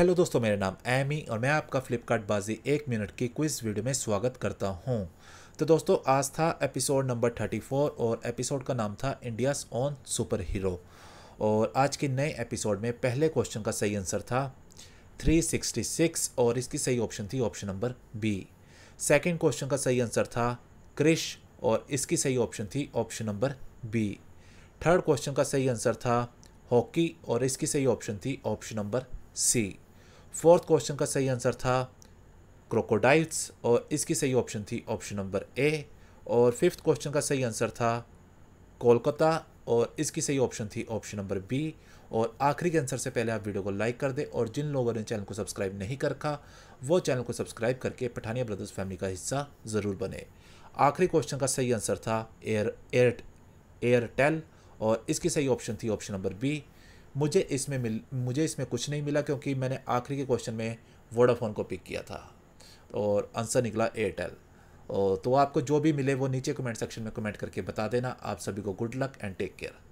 hello दोस्तों मेरा नाम एमी और मैं आपका फ्लिपकार्ट बाजी एक मिनट की क्विज वीडियो में स्वागत करता हूं तो दोस्तों आज था एपिसोड नंबर 34 और एपिसोड का नाम था इंडियाज़ ऑन सुपर हीरो और आज के नए एपिसोड में पहले क्वेश्चन का सही आंसर था 366 और इसकी सही ऑप्शन थी option number B second question का सही आंसर था क्रिश और इसकी सही ऑप्शन थी option number B third question का सही आंसर था हॉकी और इसकी सही ऑप्शन थी option number C fourth question का सही आंसर था क्रोकोडाइल्स और इसकी सही ऑप्शन थी ऑप्शन नंबर ए और फिफ्थ क्वेश्चन का सही आंसर था कोलकाता और इसकी सही ऑप्शन थी ऑप्शन नंबर बी और आखिरी के आंसर से पहले आप वीडियो को लाइक कर दें और जिन लोगों ने चैनल को सब्सक्राइब नहीं कर रखा वो चैनल को सब्सक्राइब करके पठानिया ब्रदर्स फैमिली का हिस्सा ज़रूर बने आखिरी क्वेश्चन का सही आंसर था एयर एयर एयरटेल और इसकी सही ऑप्शन थी ऑप्शन नंबर बी मुझे इसमें मिल मुझे इसमें कुछ नहीं मिला क्योंकि मैंने आखिरी के क्वेश्चन में वोडाफोन को पिक किया था और आंसर निकला एयरटेल तो आपको जो भी मिले वो नीचे कमेंट सेक्शन में कमेंट करके बता देना आप सभी को good luck and take care